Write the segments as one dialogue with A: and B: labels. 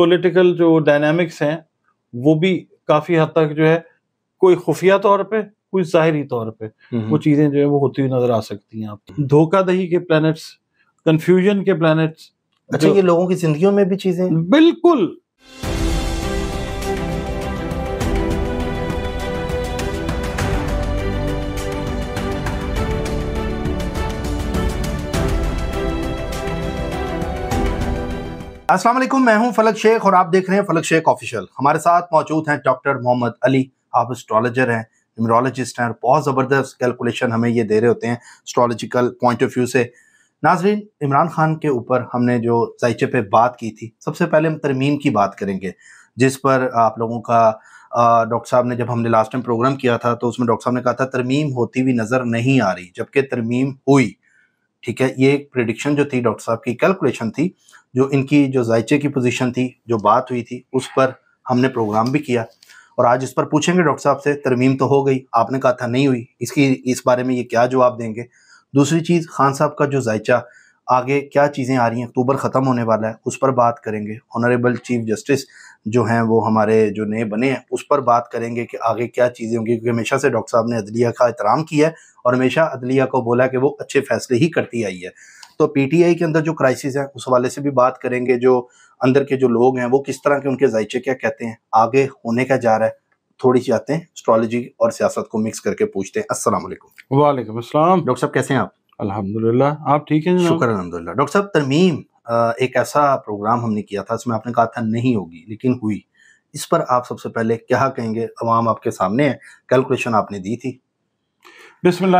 A: Political जो dynamics हैं वो भी काफी हद तक जो है कोई खुफिया तौर पे कोई जाहरी तौर पे वो चीजें जो है वो होती हुई नजर आ सकती हैं आप दही के प्लैनेट्स कंफ्यूजन के प्लैनेट्स अच्छा ये
B: लोगों की जिंदगियों में भी चीजें बिल्कुल अस्सलाम वालेकुम मैं हूं फलक शेख और आप देख रहे हैं फलक शेख ऑफिशियल हमारे साथ मौजूद हैं डॉक्टर मोहम्मद अली आप एस्ट्रोलॉजर हैं न्यूमरोलॉजिस्ट हैं और बहुत ज़बरदस्त कैलकुलेशन हमें ये दे रहे होते हैं एस्ट्रोलॉजिकल पॉइंट ऑफ व्यू से नाजरीन इमरान खान के ऊपर हमने जो जायचे पे बात की थी सबसे पहले हम तरमीम की बात करेंगे जिस पर आप लोगों का डॉक्टर साहब ने जब हमने लास्ट टाइम प्रोग्राम किया था तो उसमें डॉक्टर साहब ने कहा था तरमीम होती हुई नज़र नहीं आ रही जबकि तरमीम हुई ठीक है ये एक प्रिडिक्शन जो थी डॉक्टर साहब की कैलकुलेशन थी जो इनकी जो जायचे की पोजीशन थी जो बात हुई थी उस पर हमने प्रोग्राम भी किया और आज इस पर पूछेंगे डॉक्टर साहब से तरमीम तो हो गई आपने कहा था नहीं हुई इसकी इस बारे में ये क्या जवाब देंगे दूसरी चीज़ खान साहब का जो जायचा आगे क्या चीज़ें आ रही हैं अक्टूबर ख़त्म होने वाला है उस पर बात करेंगे ऑनरेबल चीफ जस्टिस जो हैं वो हमारे जो नए बने हैं उस पर बात करेंगे कि आगे क्या चीज़ें होंगी क्योंकि हमेशा से डॉक्टर साहब ने अदलिया का एहतराम किया है और हमेशा अदलिया को बोला कि वो अच्छे फैसले ही करती आई है तो पीटीआई के अंदर जो क्राइसिस है उस हवाले से भी बात करेंगे जो अंदर के जो लोग हैं वो किस तरह के उनके जायचे क्या कहते हैं आगे होने का जा रहा है थोड़ी सी आते हैं एस्ट्रोलॉजी और सियासत को मिक्स करके पूछते हैं असलम वालेकुम डॉक्टर साहब कैसे हैं आप अल्हम्दुलिल्लाह आप ठीक हैं शुक्र अलहमदिल्ला डॉक्टर साहब तरमीम एक ऐसा प्रोग्राम हमने किया था इसमें आपने कहा था नहीं होगी लेकिन हुई इस पर आप सबसे पहले क्या कहेंगे अवाम आपके सामने है कैलकुलेशन आपने दी थी बिसमीम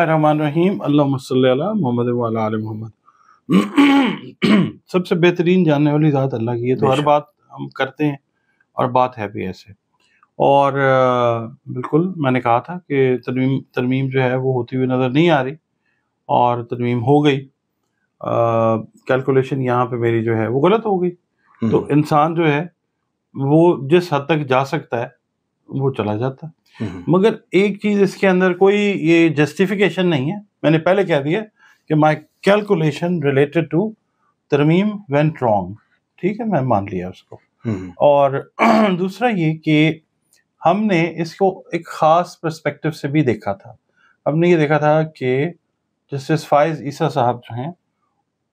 B: मोहम्मद
A: मोहम्मद सबसे बेहतरीन जानने वाली ज़ात अल्लाह की है तो हर बात हम करते हैं और बात है भी ऐसे और बिल्कुल मैंने कहा था कि तरमीम तरमीम जो है वो होती हुई नज़र नहीं आ रही और तरमीम हो गई कैलकुलेशन यहाँ पे मेरी जो है वो गलत हो गई तो हम्म। इंसान जो है वो जिस हद तक जा सकता है वो चला जाता है हम्म। मगर एक चीज़ इसके अंदर कोई ये जस्टिफिकेशन नहीं है मैंने पहले कह दिया कि माई कैलकुलेशन रिलेटेड टू तरमीम वेंट रॉन्ग ठीक है मैं मान लिया उसको हम्म। और दूसरा ये कि हमने इसको एक ख़ास परस्पेक्टिव से भी देखा था हमने ये देखा था कि जस्टिस फायज ईसा साहब जो हैं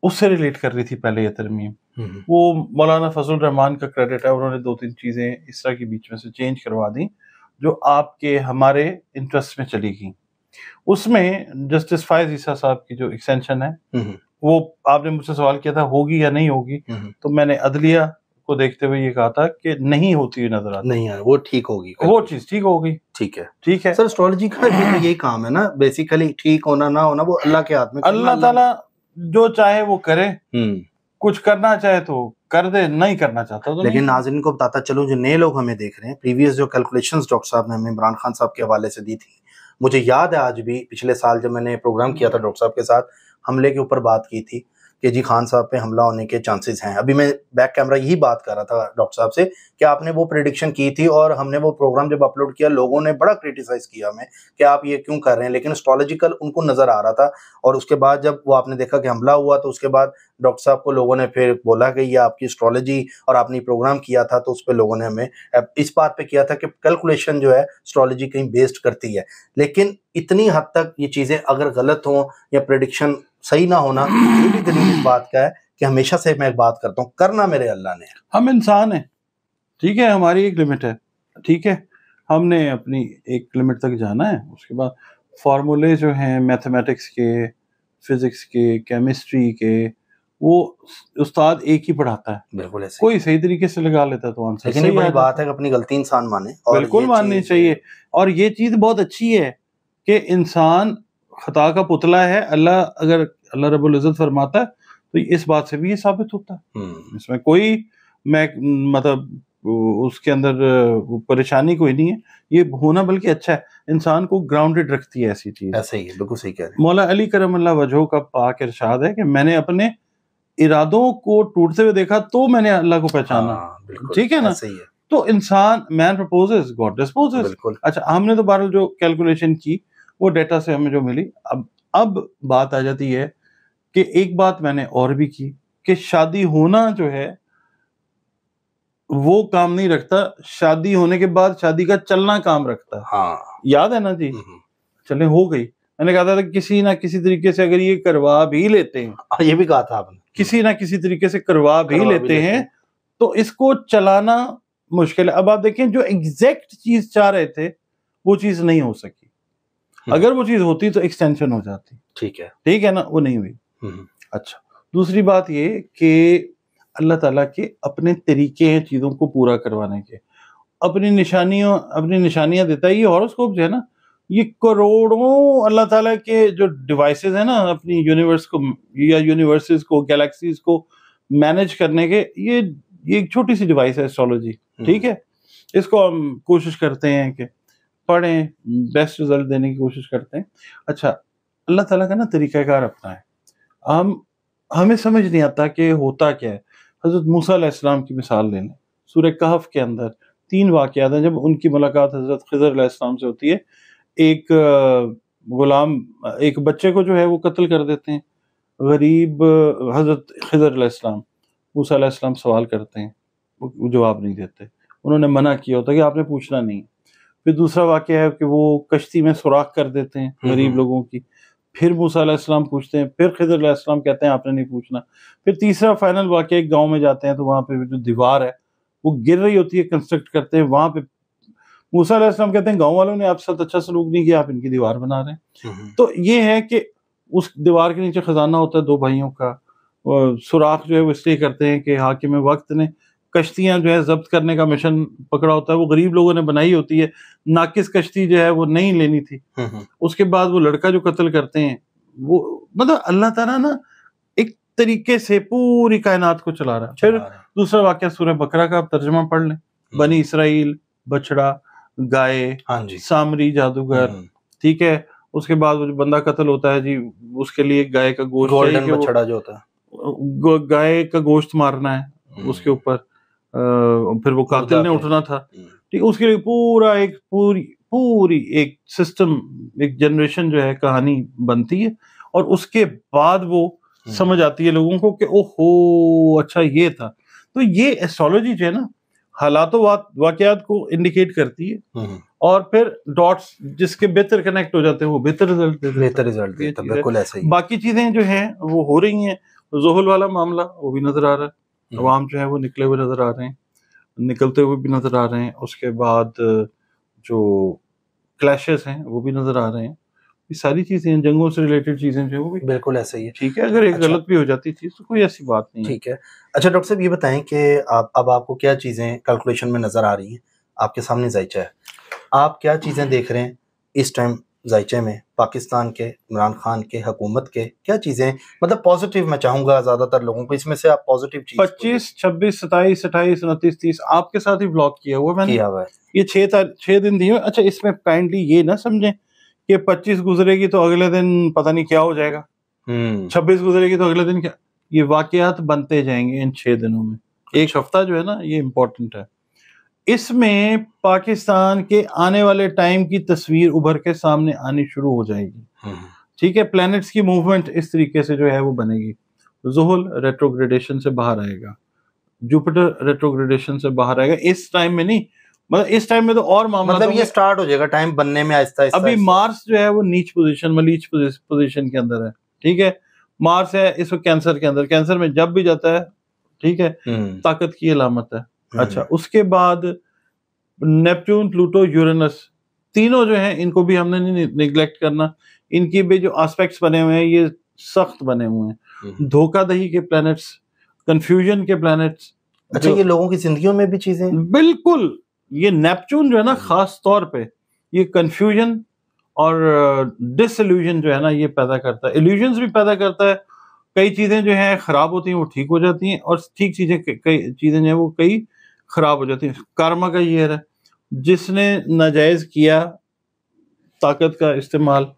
A: उससे रिलेट कर रही थी पहले यह तरमीम हम्म। वो मौलाना फजल रहमान का क्रेडिट है उन्होंने दो तीन चीज़ें इस तरह के बीच में से चेंज करवा दी जो आपके हमारे इंटरेस्ट में चली गई उसमें जस्टिस फायज ईसा साहब की जो एक्सटेंशन है हम्म। वो आपने मुझसे सवाल किया था होगी या नहीं होगी हम्म। तो मैंने अदलिया को देखते हुए ये
B: कहा था कि नहीं होती हुई नजर आती नहीं वो ठीक होगी वो चीज ठीक होगी ठीक है ठीक है सर एस्ट्रोलॉजी का तो ये काम है ना बेसिकली ठीक होना ना होना वो अल्लाह के हाथ में अल्लाह ताला
A: जो चाहे वो करे हम्म। कुछ करना चाहे तो कर दे नहीं करना चाहता तो लेकिन
B: नाजरन को बताता चलो जो नए लोग हमें देख रहे हैं प्रीवियस जो कैलकुलेशंस डॉक्टर साहब ने हमें इमरान खान साहब के हवाले से दी थी मुझे याद है आज भी पिछले साल जब मैंने प्रोग्राम किया था डॉक्टर साहब के साथ हमले के ऊपर बात की थी कि जी खान साहब पे हमला होने के चांसेस हैं अभी मैं बैक कैमरा यही बात कर रहा था डॉक्टर साहब से कि आपने वो प्रिडिक्शन की थी और हमने वो प्रोग्राम जब अपलोड किया लोगों ने बड़ा क्रिटिसाइज किया हमें कि आप ये क्यों कर रहे हैं लेकिन एस्ट्रोलॉजिकल उनको नजर आ रहा था और उसके बाद जब वो आपने देखा कि हमला हुआ तो उसके बाद डॉक्टर साहब को लोगों ने फिर बोला कि ये आपकी एस्ट्रोलॉजी और आपने प्रोग्राम किया था तो उस पर लोगों ने हमें इस बात पे किया था कि कैलकुलेशन जो है एस्ट्रोलॉजी कहीं बेस्ड करती है लेकिन इतनी हद तक ये चीज़ें अगर गलत हों या प्रडिक्शन सही ना होना ये भी दलील इस बात का है कि हमेशा से मैं बात करता हूँ करना मेरे अल्लाह ने हम इंसान हैं
A: ठीक है हमारी एक लिमिट है ठीक है हमने अपनी एक लिमिट तक जाना है उसके बाद फार्मूले जो हैं मैथमेटिक्स के फिज़िक्स के केमिस्ट्री के वो उस्ताद एक ही पढ़ाता है बिल्कुल ऐसे कोई सही तरीके से लगा लेता तो आंसर लेकिन बड़ी बात
B: है कि अपनी गलती इंसान माने और बिल्कुल माननी
A: चाहिए और ये चीज बहुत अच्छी है कि इंसान खता का पुतला है अल्लाह अगर अल्लाह रबुल इज़्ज़त फरमाता है तो इस बात से भी ये साबित होता है हम्म। इसमें कोई मैं मतलब उसके अंदर परेशानी कोई नहीं है ये होना बल्कि अच्छा है इंसान को ग्राउंडेड रखती है ऐसी चीज ऐसे ही बिल्कुल सही कह रहे हैं मौला अली करम वजह का पाक इरशाद है कि मैंने अपने इरादों को टूटते हुए देखा तो मैंने अल्लाह को पहचाना हाँ, ठीक है ना सही है तो इंसान मैन प्रपोजेस गॉड डिस्पोजेस अच्छा हमने तो बहरहाल जो कैलकुलेशन की वो डेटा से हमें जो मिली अब अब बात आ जाती है कि एक बात मैंने और भी की कि शादी होना जो है वो काम नहीं रखता शादी होने के बाद शादी का चलना काम रखता है हाँ याद है ना जी हम्म, हम्म। चले हो गई मैंने कहा था, था किसी ना किसी तरीके से अगर ये करवा भी लेते हैं हाँ, ये भी कहा था आपने किसी ना किसी तरीके से करवा भी करवा लेते भी हैं तो इसको चलाना मुश्किल है अब आप देखें जो एग्जैक्ट चीज चाह रहे थे वो चीज नहीं हो सकी हम्म। अगर वो चीज होती तो एक्सटेंशन हो जाती ठीक है ठीक है ना वो नहीं हुई हम्म। अच्छा दूसरी बात ये कि अल्लाह ताला के अपने तरीके हैं चीज़ों को पूरा करवाने के अपनी निशानियों अपनी निशानियां देता है ये हॉरोस्कोप जो है ना ये करोड़ों अल्लाह ताला के जो डिवाइसेस है ना अपनी यूनिवर्स को या यूनिवर्सेस को गैलेक्सीज को मैनेज करने के ये ये एक छोटी सी डिवाइस है एस्ट्रोलॉजी हम्म। ठीक है इसको हम कोशिश करते हैं कि पढ़ें बेस्ट रिजल्ट देने की कोशिश करते हैं अच्छा अल्लाह ताला का ना तरीक़ाकार अपना है हम हमें समझ नहीं आता कि होता क्या है हज़रत मूसा की मिसाल ले लें सूर्य कहफ के अंदर तीन वाक़ हैं जब उनकी मुलाकात हज़रत खजर से होती है एक गुलाम एक बच्चे को जो है वो कत्ल कर देते हैं गरीब हजरत खजर इस्लाम मूसा सवाल करते हैं वो जवाब नहीं देते उन्होंने मना किया होता कि आपने पूछना नहीं फिर दूसरा वाक्य है कि वो कश्ती में सुराख कर देते हैं हम्म, गरीब हम्म। लोगों की फिर मूसा पूछते हैं फिर खजर इस्लाम कहते हैं आपने नहीं पूछना फिर तीसरा फाइनल वाक्य एक गाँव में जाते हैं तो वहाँ पे जो दीवार है वो गिर रही होती है कंस्ट्रक्ट करते हैं वहाँ पे मूसा कहते हैं गाँव वालों ने आपके साथ तो अच्छा सलूक नहीं किया आप इनकी दीवार बना रहे हैं हम्म, हम्म। तो ये है कि उस दीवार के नीचे खजाना होता है दो भाइयों का सुराख जो है वो इसलिए करते हैं कि हाकिम वक्त ने कश्तियां जो है जब्त करने का मिशन पकड़ा होता है वो गरीब लोगों ने बनाई होती है नाकिस कश्ती जो है वो नहीं लेनी थी हम्म, उसके बाद वो लड़का जो कत्ल करते हैं वो मतलब अल्लाह तला ना एक तरीके से पूरी कायनात को चला रहा है फिर दूसरा वाक्य सूर्य बकरा का आप तर्जमा पढ़ लें बनी इसराइल बछड़ा गाय हाँ जी सामरी जादूगर हम्म। ठीक है उसके बाद वो जो बंदा कत्ल होता है जी उसके लिए गाय का गोश्त गोल्डन जो होता है गाय का गोश्त मारना है हम्म। उसके ऊपर फिर वो कातिल ने उठना था हम्म। ठीक उसके लिए पूरा एक पूरी पूरी एक सिस्टम एक जनरेशन जो है कहानी बनती है और उसके बाद वो समझ आती है लोगों को कि ओहो अच्छा ये था तो ये एस्ट्रोलॉजी जो है ना हालातों वाकयात को इंडिकेट करती है हम्म, हम्म। और फिर डॉट्स जिसके बेहतर कनेक्ट हो जाते हैं वो बेहतर रिजल्ट बेहतर रिजल्ट बिल्कुल ऐसे ही बाकी चीजें जो हैं वो हो रही हैं जोहल वाला मामला वो भी नजर आ रहा है अवाम हम्म। जो है वो निकले हुए नजर आ रहे हैं निकलते हुए भी नजर आ रहे हैं उसके बाद जो क्लैश हैं वो भी नजर आ रहे हैं ये सारी चीजें हैं जंगों से रिलेटेड चीजें जो है बिल्कुल ऐसा ही है ठीक है अगर एक अच्छा। गलत
B: भी हो जाती चीज तो कोई ऐसी बात नहीं ठीक है अच्छा डॉक्टर साहब ये बताएं कि आप अब आपको क्या चीजें कैलकुलेशन में नजर आ रही हैं आपके सामने जायचा है आप क्या चीजें देख रहे हैं इस टाइम जायचे में पाकिस्तान के इमरान खान के हुकूमत के क्या चीज़ें मतलब पॉजिटिव मैं चाहूंगा ज़्यादातर लोगों को इसमें से आप पॉजिटिव चीज पच्चीस छब्बीस सताईस
A: अट्ठाईस उनतीस तीस आपके साथ ही ब्लॉक किया हुआ मैंने किया हुआ है ये छह छह दिन दिए अच्छा इसमें काइंडली ये ना समझें ये पच्चीस गुजरेगी तो अगले दिन पता नहीं क्या हो जाएगा हम्म। छब्बीस गुजरेगी तो अगले दिन क्या ये वाकयात बनते जाएंगे इन छह दिनों में अच्छा। एक हफ्ता जो है ना ये इम्पोर्टेंट है इसमें पाकिस्तान के आने वाले टाइम की तस्वीर उभर के सामने आनी शुरू हो जाएगी हम्म। ठीक है प्लैनेट्स की मूवमेंट इस तरीके से जो है वो बनेगी जोहल रेट्रोग्रेडेशन से बाहर आएगा जुपिटर रेट्रोग्रेडेशन से बाहर आएगा इस टाइम में नहीं मतलब इस टाइम में तो और मामला मतलब ये
B: स्टार्ट तो- हो जाएगा टाइम बनने में आहिस्ता आहिस्ता अभी
A: मार्स जो है वो नीच पोजीशन में नीच पोजीशन के अंदर है ठीक है मार्स है इस वक्त कैंसर के अंदर कैंसर में जब भी जाता है ठीक है हम्म। ताकत की अलामत है हम्म। अच्छा उसके बाद नेपच्यून प्लूटो यूरेनस तीनों जो है इनको भी हमने नहीं निग्लेक्ट करना इनकी भी जो आस्पेक्ट बने हुए हैं ये सख्त बने हुए हैं हम्म। धोखादही के प्लैनेट्स कंफ्यूजन के प्लैनेट्स अच्छा ये लोगों
B: की जिंदगियों में भी चीजें
A: बिल्कुल ये नेपच्यून जो है ना हाँ खास तौर पे ये कंफ्यूजन और डिसल्यूजन जो है ना ये पैदा करता है एल्यूजन भी पैदा करता है कई चीज़ें जो है ख़राब होती हैं वो ठीक हो जाती हैं और ठीक चीज़ें कई चीज़ें जो है वो कई ख़राब हो जाती हैं कर्म का ये है जिसने नाजायज़ किया ताकत का इस्तेमाल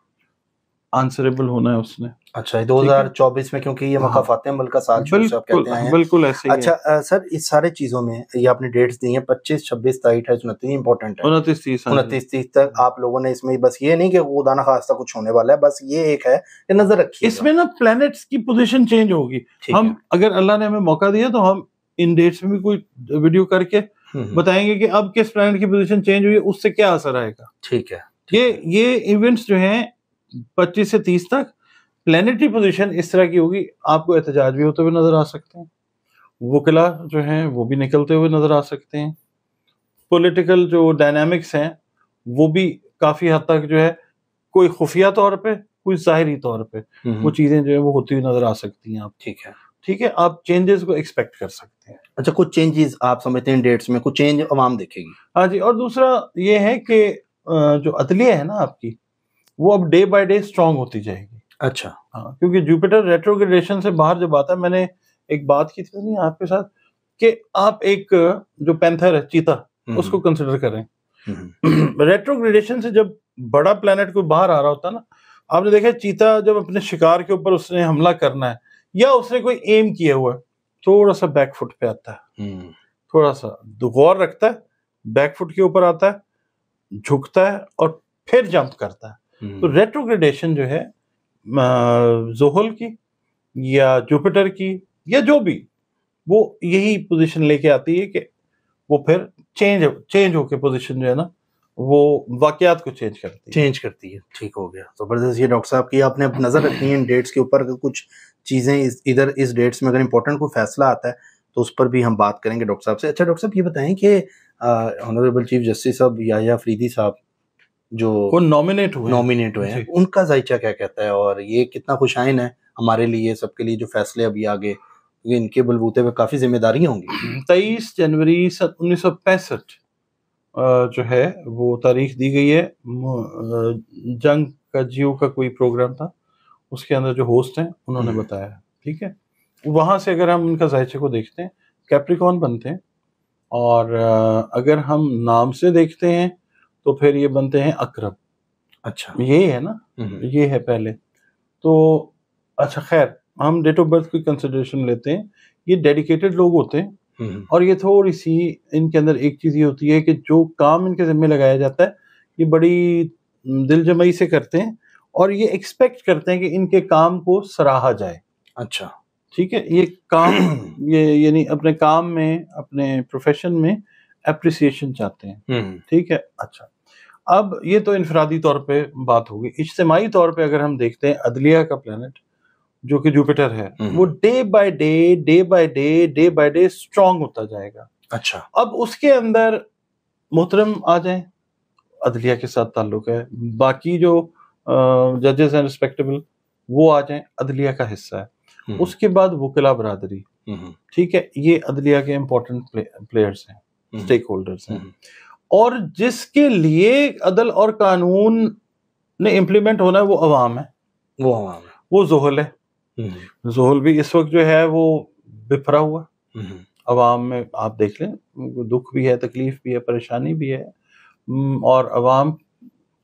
A: आंसरेबल होना है उसने अच्छा 2024
B: में क्योंकि ये हाँ, मका फातेह का साल बिल्कुल, कहते हैं बिल्कुल ऐसे अच्छा है। सर इस सारे चीजों में ये आपने डेट्स दी हैं 25 26 तारीख अठाईस उनतीस इंपॉर्टेंट है
A: उनतीस हाँ उनतीस
B: तीस तक हाँ। आप लोगों ने इसमें बस ये नहीं कि खुदाना खास्ता कुछ होने वाला है बस ये एक है कि नजर रखिए इसमें ना प्लैनेट्स की पोजिशन
A: चेंज होगी हम अगर अल्लाह ने हमें मौका दिया तो हम इन डेट्स में भी कोई वीडियो करके हम्म, हम्म। बताएंगे की अब किस प्लैनेट की पोजिशन चेंज हुई है उससे क्या असर आएगा ठीक है ये ये इवेंट्स जो हैं 25 से 30 तक प्लानिटरी पोजीशन इस तरह की होगी आपको एहतजाज भी होते हुए नजर आ सकते हैं वकला जो हैं वो भी निकलते हुए नजर आ सकते हैं पॉलिटिकल जो डायनामिक्स हैं वो भी काफी हद तक जो है कोई खुफिया तौर पे कोई जाहिरी तौर पे वो चीजें जो है वो होती हुई नजर आ सकती हैं आप ठीक है ठीक है आप चेंजेस को एक्सपेक्ट कर सकते हैं अच्छा कुछ चेंजेस आप समझते हैं डेट्स में कुछ चेंज आवाम देखेगी हाँ जी और दूसरा ये है कि जो अतलिया है ना आपकी वो अब डे बाय डे स्ट्रांग होती जाएगी अच्छा हाँ क्योंकि जुपिटर रेट्रोग्रेडेशन से बाहर जब आता है मैंने एक बात की थी नहीं आपके साथ कि आप एक जो पैंथर है चीता हम्म। उसको कंसिडर करें रेट्रोग्रेडेशन हम्म। से जब बड़ा प्लेनेट कोई बाहर आ रहा होता है ना आपने देखा चीता जब अपने शिकार के ऊपर उसने हमला करना है या उसने कोई एम किया हुआ है थोड़ा सा बैकफुट पे आता है हम्म। थोड़ा सा गौर रखता है बैकफुट के ऊपर आता है झुकता है और फिर जंप करता है तो रेट्रोग्रेडेशन जो है जोहल की या जुपिटर की या जो भी वो यही पोजीशन लेके आती है कि वो फिर चेंज चेंज होके पोजीशन जो है ना वो वाकयात को चेंज करती है चेंज करती
B: है ठीक हो गया ज़बरदस्त तो ये डॉक्टर साहब की आपने नज़र रखनी है इन डेट्स के ऊपर कुछ चीज़ें इधर इस डेट्स में अगर इंपॉर्टेंट कोई फैसला आता है तो उस पर भी हम बात करेंगे डॉक्टर साहब से अच्छा डॉक्टर साहब ये बताएं कि ऑनरेबल चीफ जस्टिस साहब या, या फरीदी साहब जो वो नॉमिनेट हुए नॉमिनेट हुए हैं उनका जायचा क्या कहता है और ये कितना खुशाइन है हमारे लिए सबके लिए जो फैसले अभी आगे ये इनके बलबूते पे काफी जिम्मेदारियां होंगी तेईस जनवरी उन्नीस
A: जो है वो तारीख दी गई है जंग का जियो का कोई प्रोग्राम था उसके अंदर जो होस्ट हैं उन्होंने हम्म। बताया ठीक है वहां से अगर हम उनका जायचे को देखते हैं कैप्रिकॉन बनते हैं और अगर हम नाम से देखते हैं तो फिर ये बनते हैं अक्रब अच्छा ये है ना हम्म। ये है पहले तो अच्छा खैर हम डेट ऑफ बर्थ की कंसिडरेशन लेते हैं ये डेडिकेटेड लोग होते हैं हम्म। और ये थोड़ी सी इनके अंदर एक चीज़ ये होती है कि जो काम इनके जिम्मे लगाया जाता है ये बड़ी दिलजमई से करते हैं और ये एक्सपेक्ट करते हैं कि इनके काम को सराहा जाए अच्छा ठीक है ये काम ये यानी अपने काम में अपने प्रोफेशन में अप्रिसिएशन चाहते हैं हम्म। ठीक है अच्छा अब ये तो इनफरादी तौर पे बात होगी इज्तमाही तौर पे अगर हम देखते हैं अदलिया का प्लानट जो कि जुपिटर है हम्म। वो day by day day by day day by day strong होता जाएगा अच्छा अब उसके अंदर मोहतरम आ जाए अदलिया के साथ ताल्लुक है बाकी जो जजेस हैं रिस्पेक्टेबल वो आ जाए अदलिया का हिस्सा है हम्म। उसके बाद वकला बरदरी हम्म। ठीक है ये अदलिया के इम्पोर्टेंट प्ले, प्लेयर्स हैं स्टेक होल्डर्स हैं और जिसके लिए अदल और कानून ने इम्प्लीमेंट होना है वो अवाम है वो अवाम है वो जोहल है हम्म। जोहल भी इस वक्त जो है वो बिफरा हुआ हम्म। अवाम में आप देख लें दुख भी है तकलीफ भी है परेशानी भी है हम्म, और अवाम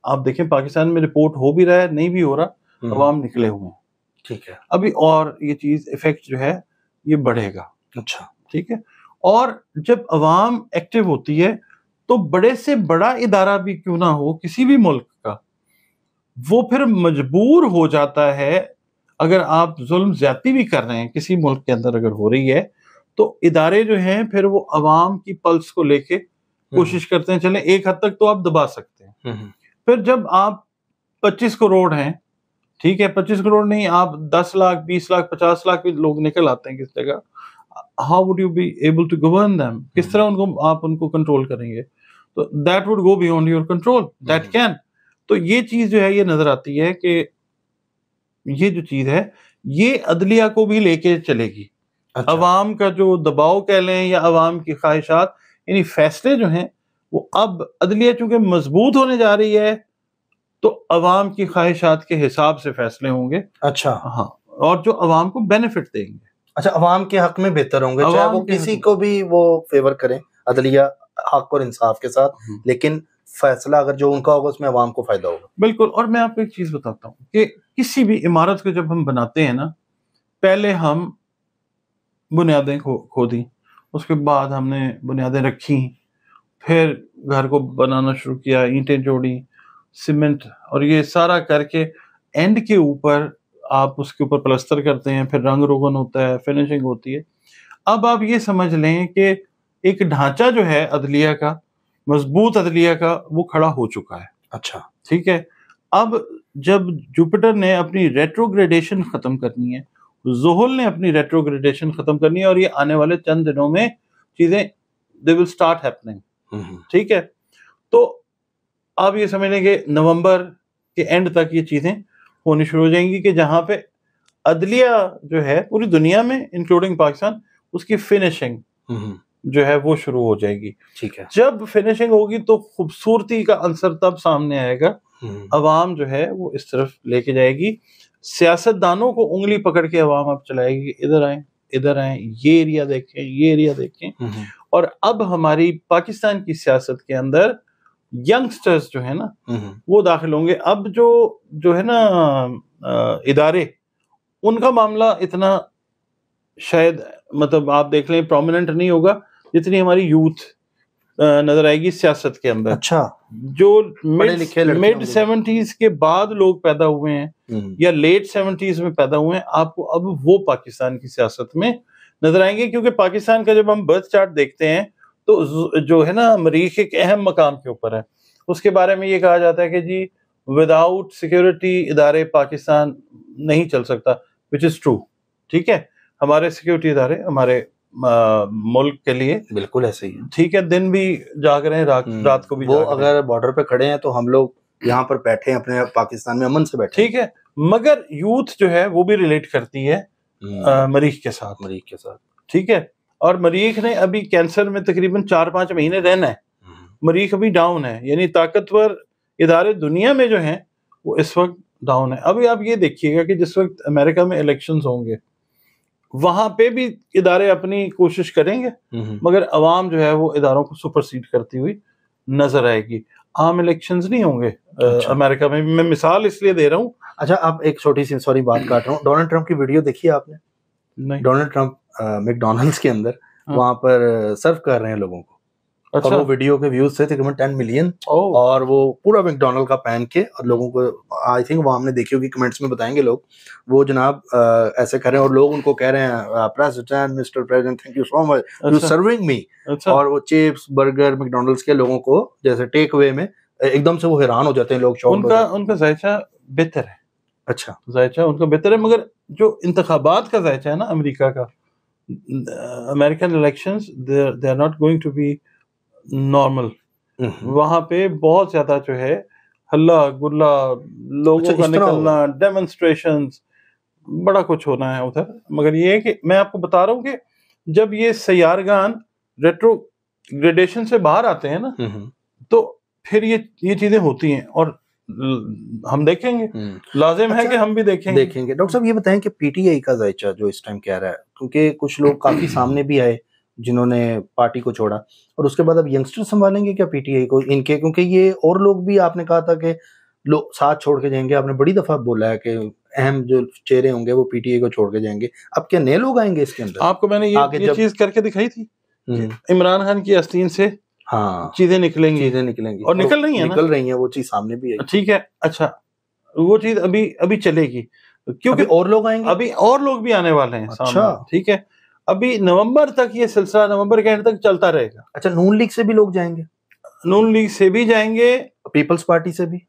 A: आप देखें पाकिस्तान में रिपोर्ट हो भी रहा है नहीं भी हो रहा अवाम निकले हुए हैं ठीक है अभी और ये चीज इफेक्ट जो है ये बढ़ेगा अच्छा ठीक है और जब अवाम एक्टिव होती है तो बड़े से बड़ा इदारा भी क्यों ना हो किसी भी मुल्क का वो फिर मजबूर हो जाता है अगर आप जुल्म ज्यादा भी कर रहे हैं किसी मुल्क के अंदर अगर हो रही है तो इदारे जो हैं फिर वो आवाम की पल्स को लेके हम्म। कोशिश करते हैं चले एक हद तक तो आप दबा सकते हैं हम्म, हम्म। फिर जब आप 25 करोड़ हैं ठीक है 25 करोड़ नहीं आप 10 लाख 20 लाख 50 लाख भी लोग निकल आते हैं किस जगह how would you be able to govern them किस तरह उनको आप उनको कंट्रोल करेंगे तो that would go beyond your control that can तो ये चीज जो है ये नजर आती है कि ये जो चीज है ये अदलिया को भी लेके चलेगी अच्छा। अवाम का जो दबाव कह लें या अवाम की ख्वाहिशात यानी फैसले जो हैं वो अब अदलिया चूंकि मजबूत होने जा रही है तो अवाम की ख्वाहिशात के हिसाब से फैसले होंगे अच्छा हाँ और जो अवाम को बेनिफिट
B: देंगे अच्छा अवाम के हक में बेहतर होंगे चाहे वो किसी को भी वो फेवर करें अदलिया हक और इंसाफ के साथ हम्म। लेकिन फैसला अगर जो उनका होगा उसमें आवाम को फायदा होगा
A: बिल्कुल और मैं आपको एक चीज बताता हूँ कि किसी भी इमारत को जब हम बनाते हैं ना पहले हम बुनियादें खो खो दी उसके बाद हमने बुनियादें रखी फिर घर को बनाना शुरू किया ईंटें जोड़ी सीमेंट और ये सारा करके एंड के ऊपर आप उसके ऊपर प्लस्तर करते हैं फिर रंग रोगन होता है फिनिशिंग होती है अब आप ये समझ लें कि एक ढांचा जो है अदलिया का मजबूत अदलिया का वो खड़ा हो चुका है अच्छा ठीक है अब जब जुपिटर ने अपनी रेट्रोग्रेडेशन ख़त्म करनी है जोहल ने अपनी रेट्रोग्रेडेशन ख़त्म करनी है और ये आने वाले चंद दिनों में चीज़ें दे विल स्टार्ट हैपनिंग ठीक है तो आप ये समझ लेंगे नवंबर के एंड तक ये चीज़ें होनी शुरू हो जाएंगी कि जहाँ पे अदलिया जो है पूरी दुनिया में इंक्लूडिंग पाकिस्तान उसकी फिनिशिंग हम्म, हम्म। जो है वो शुरू हो जाएगी ठीक है जब फिनिशिंग होगी तो खूबसूरती का अंसर तब सामने आएगा अवाम हम्म। जो है वो इस तरफ लेके जाएगी सियासतदानों को उंगली पकड़ के अवाम अब चलाएगी इधर आए इधर आए ये एरिया देखें ये एरिया देखें और अब हमारी पाकिस्तान की सियासत के अंदर यंगस्टर्स जो है ना वो दाखिल होंगे अब जो जो है ना इदारे उनका मामला इतना शायद मतलब आप देख लें प्रोमिनेंट नहीं होगा जितनी हमारी यूथ नजर आएगी सियासत के अंदर अच्छा जो मिड सेवेंटीज के बाद लोग पैदा हुए हैं हम्म। या लेट सेवेंटीज में पैदा हुए हैं आपको अब वो पाकिस्तान की सियासत में नजर आएंगे क्योंकि पाकिस्तान का जब हम बर्थ चार्ट देखते हैं तो जो है ना अमरीक एक अहम मकाम के ऊपर है उसके बारे में ये कहा जाता है कि जी विदाउट सिक्योरिटी इदारे पाकिस्तान नहीं चल सकता विच इज़ ट्रू ठीक है हमारे सिक्योरिटी इदारे हमारे आ, मुल्क के लिए बिल्कुल ऐसे ही ठीक है दिन भी जाग रहे हैं रात हम्म, रात को भी वो अगर बॉर्डर पे खड़े हैं तो हम लोग यहाँ पर बैठे हैं अपने पाकिस्तान में अमन से बैठे ठीक है मगर यूथ जो है वो भी रिलेट करती है हम्म। मरीख के साथ मरीख के साथ ठीक है और मरीख ने अभी कैंसर में तकरीबन चार पांच महीने रहना है हम्म। मरीख अभी डाउन है यानी ताकतवर इधारे दुनिया में जो हैं वो इस वक्त डाउन है अभी आप ये देखिएगा कि जिस वक्त अमेरिका में इलेक्शन होंगे वहां पे भी इदारे अपनी कोशिश करेंगे हम्म। मगर अवाम जो है वो इधारों को सुपरसीड करती हुई नजर आएगी आम इलेक्शन नहीं होंगे अच्छा। अमेरिका में मैं
B: मिसाल इसलिए दे रहा हूँ अच्छा आप एक छोटी सी सॉरी बात काट रहा हूँ डोनाल्ड ट्रंप की वीडियो देखी है आपने नहीं डोनाल्ड ट्रंप मैकडोनल्ड्स के अंदर हाँ। वहां पर सर्व कर रहे हैं लोगों को अच्छा। और वो वीडियो के व्यूज थे तकरीबन टेन मिलियन और वो पूरा मैकडोनल्ड का पहन के और लोगों को आई थिंक वो हमने देखी होगी कमेंट्स में बताएंगे लोग वो जनाब ऐसे कर रहे हैं और लोग उनको कह रहे हैं president mister president thank you so much you serving me और वो चिप्स बर्गर मैकडोनल्ड्स के लोगों को जैसे टेक अवे में एकदम से वो हैरान हो जाते हैं लोग उनका उनका
A: जायचा बेहतर है अच्छा जायचा उनका बेहतर है मगर जो इंतबात का जायचा है ना अमरीका का American election they are not going to be normal वहां पे बहुत ज़्यादा जो है हल्ला गुल्ला लोगों अच्छा, का निकलना डेमोन्स्ट्रेशन बड़ा कुछ होना है उधर मगर ये कि मैं आपको बता रहा हूँ कि जब ये सयारगान ग्रेडेशन से बाहर आते हैं ना तो फिर ये ये चीज़ें होती हैं और हम देखेंगे हम्म। लाजिम अच्छा, है कि हम
B: भी देखेंगे देखेंगे डॉक्टर साहब ये बताएं कि पीटीआई का जायचा जो इस टाइम कह रहा है क्योंकि कुछ लोग काफी सामने भी आए जिन्होंने पार्टी को छोड़ा और उसके बाद अब यंगस्टर संभालेंगे क्या पीटीआई को इनके क्योंकि ये और लोग भी आपने कहा था कि लोग साथ छोड़ के जाएंगे आपने बड़ी दफा बोला है कि अहम जो चेहरे होंगे वो पीटीए को छोड़ के जाएंगे अब क्या नए लोग आएंगे इसके अंदर
A: आपको मैंने ये, ये चीज
B: करके दिखाई थी हम्म। इमरान खान की अस्तीन से
A: हाँ चीजें निकलेंगी चीजें निकलेंगी और निकल तो रही है निकल रही है वो चीज सामने भी है ठीक है अच्छा वो चीज अभी अभी चलेगी क्योंकि और लोग आएंगे अभी और लोग भी आने वाले हैं अच्छा ठीक है अभी नवंबर तक ये सिलसिला नवंबर के एंड तक चलता रहेगा अच्छा नून लीग से भी लोग जाएंगे नून लीग से भी जाएंगे पीपल्स पार्टी से भी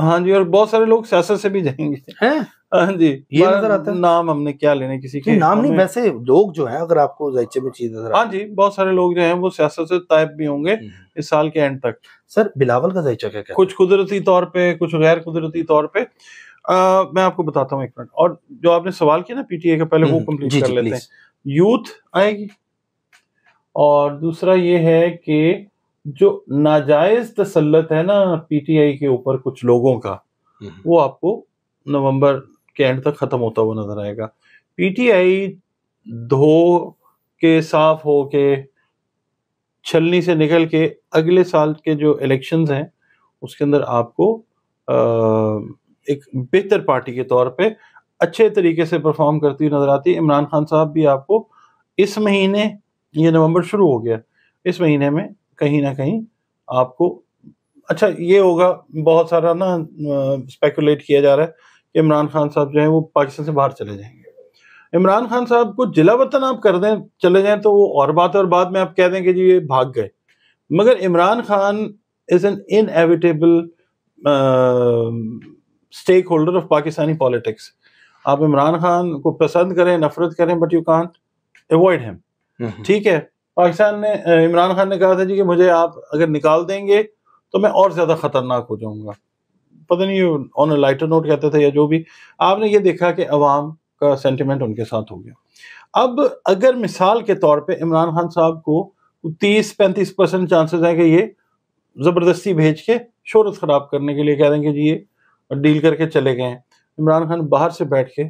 A: हाँ जी और बहुत सारे लोग सियासत से भी जाएंगे हैं हाँ जी ये नजर आता है नाम हमने क्या लेने किसी के नाम नहीं वैसे
B: लोग जो है अगर आपको जायचे में चीज नजर हाँ
A: जी बहुत सारे लोग जो हैं वो सियासत से तायब भी होंगे हम्म। इस साल के एंड तक सर बिलावल का जायचा क्या क्या कुछ कुदरती तौर पे कुछ गैर कुदरती तौर पे आ, मैं आपको बताता हूँ एक मिनट और जो आपने सवाल किया ना पीटीए का पहले वो कम्प्लीट हम्म, कर लेते हैं यूथ आएगी और दूसरा ये है कि जो नाजायज तसलत है ना पीटीआई के ऊपर कुछ लोगों का हम्म। वो आपको नवंबर के एंड तक खत्म होता हुआ नजर आएगा पीटीआई धो के साफ हो के छलनी से निकल के अगले साल के जो इलेक्शंस हैं उसके अंदर आपको आ, एक बेहतर पार्टी के तौर पे अच्छे तरीके से परफॉर्म करती हुई नजर आती है इमरान खान साहब भी आपको इस महीने ये नवंबर शुरू हो गया इस महीने में कहीं ना कहीं आपको अच्छा ये होगा बहुत सारा ना स्पेकुलेट किया जा रहा है कि इमरान खान साहब जो है वो पाकिस्तान से बाहर चले जाएंगे इमरान खान साहब को जिला वतन आप कर दें चले जाएं तो वो और बात और बाद में आप कह दें कि जी ये भाग गए मगर Imran Khan is an inevitable stakeholder of Pakistani politics आप इमरान खान को पसंद करें नफरत करें but you can avoid him ठीक है पाकिस्तान ने इमरान खान ने कहा था जी कि मुझे आप अगर निकाल देंगे तो मैं और ज़्यादा ख़तरनाक हो जाऊँगा पता नहीं ऑन अ लाइटर नोट कहते थे या जो भी आपने ये देखा कि अवाम का सेंटिमेंट उनके साथ हो गया अब अगर मिसाल के तौर पे इमरान खान साहब को तीस पैंतीस परसेंट चांसेस हैं कि ये ज़बरदस्ती भेज के शहरत ख़राब करने के लिए कह देंगे जी ये डील करके चले गए इमरान खान बाहर से बैठ के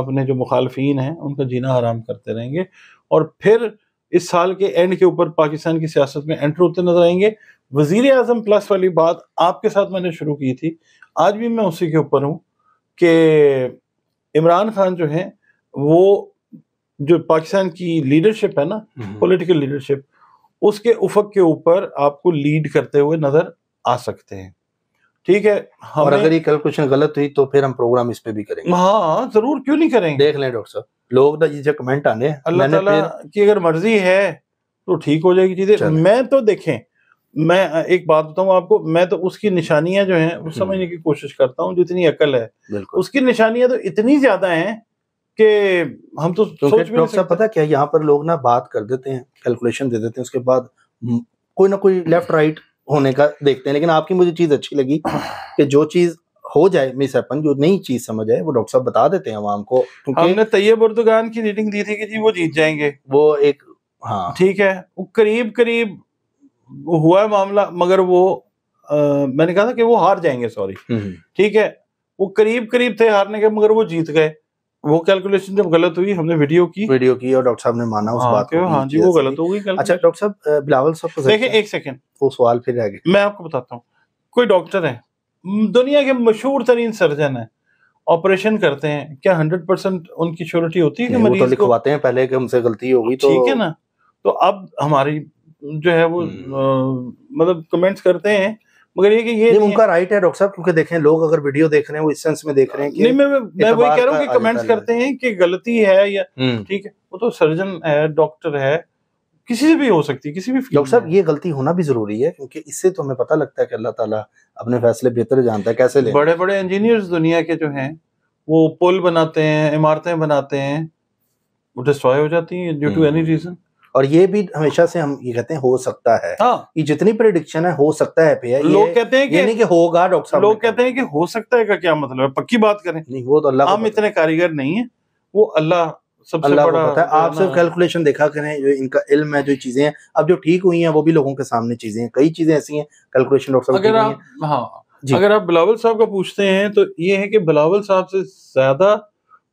A: अपने जो मुखालफी हैं उनका जीना हराम करते रहेंगे और फिर इस साल के एंड के ऊपर पाकिस्तान की सियासत में एंटर होते नजर आएंगे वजीर अजम प्लस वाली बात आपके साथ मैंने शुरू की थी आज भी मैं उसी के ऊपर हूँ कि इमरान खान जो हैं वो जो पाकिस्तान की लीडरशिप है ना पॉलिटिकल हम्म। लीडरशिप उसके उफक के ऊपर आपको लीड करते हुए नजर आ सकते हैं ठीक है और अगर ये क्वेश्चन
B: गलत हुई तो फिर हम प्रोग्राम इस पे भी करेंगे
A: हाँ जरूर क्यों नहीं करेंगे देख लें डॉक्टर साहब
B: लोग ना ये कमेंट आने अल्लाह ताला की अगर मर्जी है तो ठीक हो जाएगी चीजें मैं
A: तो देखें मैं एक बात बताऊं आपको मैं तो उसकी निशानियां जो हैं वो हम्म। समझने की कोशिश करता हूँ
B: जितनी अकल है उसकी निशानियां तो इतनी ज्यादा है कि हम तो सोच डॉक्टर साहब पता क्या यहाँ पर लोग ना बात कर देते हैं कैलकुलेशन दे देते हैं उसके बाद कोई ना कोई लेफ्ट राइट होने का देखते हैं लेकिन आपकी मुझे चीज़ अच्छी लगी कि जो चीज़ हो जाए मिस अपन जो नई चीज समझ आए वो डॉक्टर साहब बता देते हैं आवाम को हमने
A: तैयब उर्दुगान की रीडिंग दी थी कि जी वो जीत जाएंगे वो एक हाँ ठीक है वो करीब करीब हुआ है मामला मगर वो आ, मैंने कहा था कि वो हार जाएंगे सॉरी हम्म। ठीक है वो करीब करीब थे हारने के मगर वो जीत गए वो कैलकुलेशन जब गलत हुई हमने वीडियो
B: की वीडियो की और डॉक्टर साहब ने माना उस हाँ, बात को हाँ जी वो गलत हो
A: गई अच्छा डॉक्टर साहब बिलावल साहब देखिए एक सेकंड
B: वो सवाल फिर रह गए
A: मैं आपको बताता हूँ कोई डॉक्टर है दुनिया के मशहूर तरीन सर्जन है ऑपरेशन करते हैं क्या हंड्रेड परसेंट उनकी श्योरिटी होती है कि तो मरीज तो लिखवाते
B: हैं पहले कि हमसे गलती होगी तो ठीक है ना
A: तो अब हमारी जो है वो हम्म। मतलब कमेंट्स करते हैं मगर ये कि ये उनका राइट है डॉक्टर साहब क्योंकि देखें लोग अगर वीडियो
B: देख रहे हैं वो इस सेंस में देख रहे हैं कि नहीं मैं मैं वही कह रहा हूँ कि कमेंट्स करते
A: हैं कि गलती है या हम्म। ठीक है वो तो सर्जन है डॉक्टर है किसी से भी हो सकती है किसी भी
B: डॉक्टर साहब ये गलती होना भी जरूरी है क्योंकि इससे तो हमें पता लगता है कि अल्लाह ताला अपने फैसले बेहतर जानता है कैसे ले बड़े
A: बड़े इंजीनियर्स दुनिया के जो हैं वो पुल बनाते हैं इमारतें बनाते हैं
B: वो डिस्ट्रॉय हो जाती हैं ड्यू टू एनी रीजन और ये भी हमेशा से हम ये कहते हैं हो सकता है हाँ। ये जितनी प्रिडिक्शन है हो सकता है भैया लोग कहते हैं कि कि
A: होगा डॉक्टर साहब लोग कहते हैं कि हो सकता है का क्या मतलब है पक्की बात करें नहीं वो तो अल्लाह हम इतने कारीगर नहीं है वो अल्लाह सबसे अल्लाह बड़ा है आप सिर्फ
B: कैलकुलेशन देखा करें जो इनका इल्म है जो चीजें हैं अब जो ठीक हुई हैं वो भी लोगों के सामने चीजें हैं कई चीजें ऐसी हैं कैलकुलेशन डॉक्टर अगर आप
A: हाँ अगर आप बिलावल साहब का पूछते हैं तो ये है कि बिलावल साहब से ज्यादा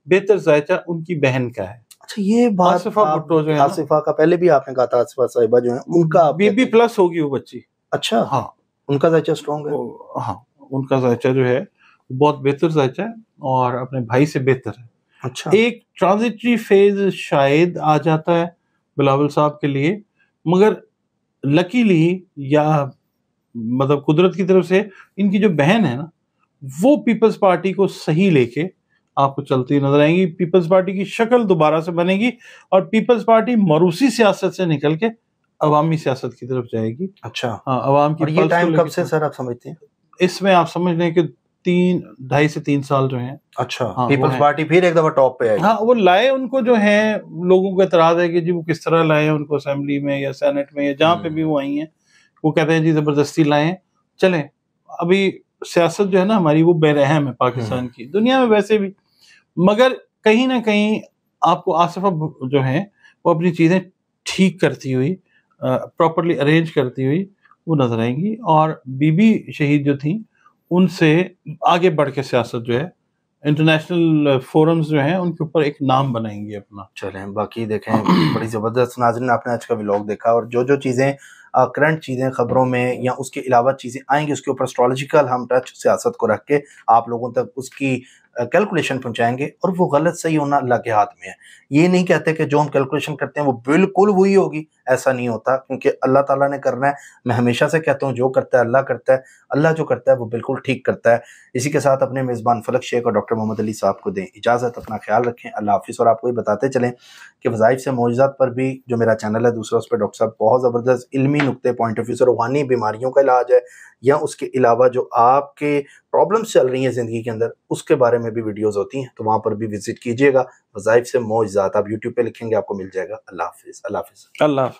A: बेहतर जायचा उनकी बहन का है
B: अच्छा ये बात आसिफा भुट्टो जो है आसिफा का पहले भी आपने कहा था आसिफा साहिबा जो है उनका बीबी प्लस होगी वो बच्ची अच्छा हाँ उनका जायचा स्ट्रॉन्ग है
A: हाँ उनका जायचा जो है बहुत बेहतर जायचा है और अपने भाई से बेहतर है अच्छा एक ट्रांजिटरी फेज शायद आ जाता है बिलावल साहब के लिए मगर लकीली या मतलब कुदरत की तरफ से इनकी जो बहन है ना वो पीपल्स पार्टी को सही लेके आपको चलती नजर आएंगी पीपल्स पार्टी की शक्ल दोबारा से बनेगी और पीपल्स पार्टी मरूसी सियासत से निकल के अवामी सियासत की तरफ जाएगी अच्छा हाँ अवाम की और ये टाइम कब से
B: सर आप समझते हैं
A: इसमें आप समझ लें कि तीन ढाई से तीन साल जो है अच्छा हाँ, पीपल्स पार्टी
B: फिर एक दफा टॉप पे आई हाँ वो लाए
A: उनको जो है लोगों को एतराज है कि जी वो किस तरह लाए उनको असेंबली में या सेनेट में या जहाँ पे भी हम्म। वो आई हैं वो कहते हैं जी जबरदस्ती लाए चले अभी सियासत जो है ना हमारी वो बेरहम है पाकिस्तान हम्म। की दुनिया में वैसे भी मगर कहीं ना कहीं आपको आसफा जो है वो अपनी चीज़ें ठीक करती हुई प्रॉपरली अरेंज करती हुई वो नजर आएंगी और बीबी शहीद जो थी उनसे आगे बढ़ के सियासत जो है इंटरनेशनल
B: फोरम्स जो हैं उनके ऊपर एक नाम बनाएंगे अपना चलें बाकी देखें बड़ी ज़बरदस्त नाजरन आपने आज का व्लॉग देखा और जो जो चीज़ें करंट चीज़ें खबरों में या उसके अलावा चीज़ें आएंगी उसके ऊपर एस्ट्रोलॉजिकल हम टच सियासत को रख के आप लोगों तक उसकी कैलकुलेशन पहुंचाएंगे और वो गलत सही होना अल्लाह के हाथ में है ये नहीं कहते कि जो हम कैलकुलेशन करते हैं वो बिल्कुल वही होगी ऐसा नहीं होता क्योंकि अल्लाह ताला ने करना है मैं हमेशा से कहता हूँ जो करता है अल्लाह करता है अल्लाह जो करता है वो बिल्कुल ठीक करता है इसी के साथ अपने मेज़बान फलक शेख और डॉक्टर मोहम्मद अली साहब को दें इजाज़त अपना ख्याल रखें अल्लाह हाफिज़ और आपको ये बताते चलें कि वज़ाइफ से मुआजात पर भी जो मेरा चैनल है दूसरा उस पर डॉक्टर साहब बहुत ज़बरदस्त इलमी इलमी नुकते पॉइंट ऑफ व्यू से रूहानी बीमारियों का इलाज है या उसके अलावा जो आपके प्रॉब्लम्स चल रही हैं ज़िंदगी के अंदर उसके बारे में भी वीडियोज़ होती हैं तो वहाँ पर भी विज़िट कीजिएगा वज़ाइफ से मौजाद आप यूट्यूब पर लिखेंगे आपको मिल जाएगा अल्लाह हाफिज़ अल्लाह
A: हाफिज़ अल्लाह